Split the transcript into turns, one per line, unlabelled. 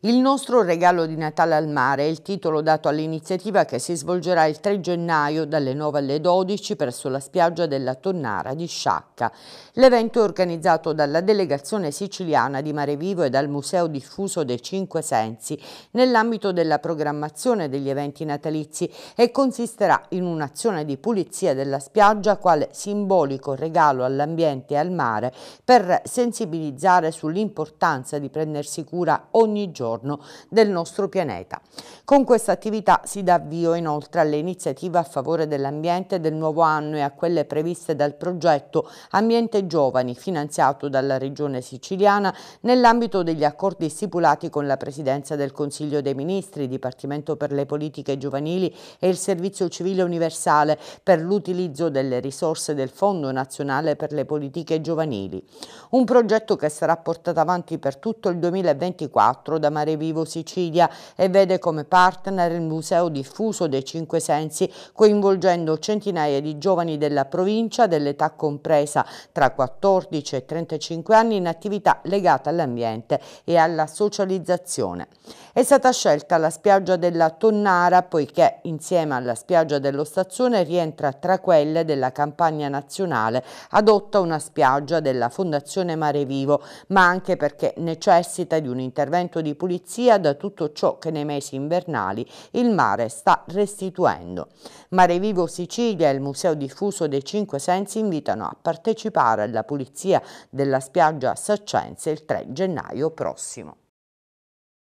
Il nostro regalo di Natale al mare è il titolo dato all'iniziativa che si svolgerà il 3 gennaio dalle 9 alle 12 presso la spiaggia della Tonnara di Sciacca. L'evento è organizzato dalla delegazione siciliana di Mare Vivo e dal Museo Diffuso dei Cinque Sensi nell'ambito della programmazione degli eventi natalizi e consisterà in un'azione di pulizia della spiaggia quale simbolico regalo all'ambiente e al mare per sensibilizzare sull'importanza di prendersi cura ogni giorno giorno del nostro pianeta. Con questa attività si dà avvio inoltre alle iniziative a favore dell'ambiente del nuovo anno e a quelle previste dal progetto Ambiente Giovani, finanziato dalla Regione Siciliana nell'ambito degli accordi stipulati con la Presidenza del Consiglio dei Ministri, Dipartimento per le Politiche Giovanili e il Servizio Civile Universale per l'utilizzo delle risorse del Fondo Nazionale per le Politiche Giovanili. Un progetto che sarà portato avanti per tutto il 2024 da Mare Vivo Sicilia e vede come partner il Museo Diffuso dei Cinque Sensi, coinvolgendo centinaia di giovani della provincia dell'età compresa tra 14 e 35 anni in attività legate all'ambiente e alla socializzazione. È stata scelta la spiaggia della Tonnara poiché insieme alla spiaggia dello Stazione rientra tra quelle della campagna nazionale, adotta una spiaggia della Fondazione Mare Vivo, ma anche perché necessita di un intervento di pulizia pulizia da tutto ciò che nei mesi invernali il mare sta restituendo. Mare Vivo Sicilia e il Museo Diffuso dei Cinque Sensi invitano a partecipare alla pulizia della spiaggia Saccense il 3 gennaio prossimo.